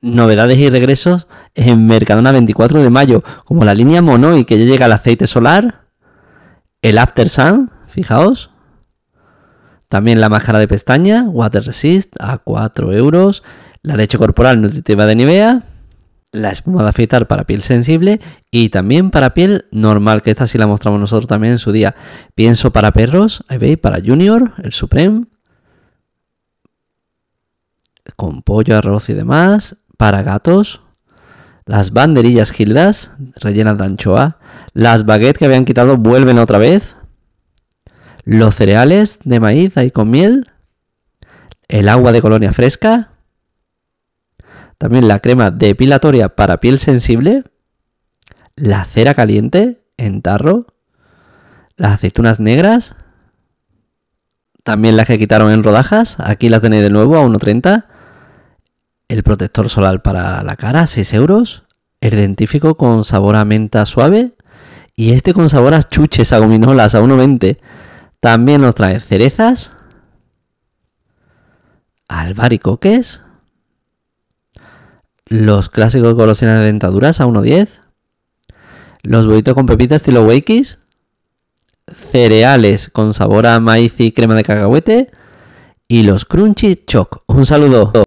novedades y regresos en Mercadona 24 de mayo, como la línea Monoi que ya llega el aceite solar, el After Sun, fijaos, también la máscara de pestaña, Water Resist a 4 euros, la leche corporal nutritiva de Nivea, la espuma de afeitar para piel sensible y también para piel normal, que esta sí la mostramos nosotros también en su día. Pienso para perros, ahí veis, para Junior, el Supreme, con pollo, arroz y demás para gatos, las banderillas gildas rellenas de anchoa, las baguettes que habían quitado vuelven otra vez, los cereales de maíz ahí con miel, el agua de colonia fresca, también la crema depilatoria para piel sensible, la cera caliente en tarro, las aceitunas negras, también las que quitaron en rodajas, aquí las tenéis de nuevo a 1.30, protector solar para la cara, 6 euros. El dentífico con sabor a menta suave. Y este con sabor a chuches, a a 1,20. También nos trae cerezas. Albaricoques. Los clásicos golosinas de dentaduras a 1,10. Los bolitos con pepitas estilo Wakis. Cereales con sabor a maíz y crema de cacahuete. Y los Crunchy Choc. Un saludo.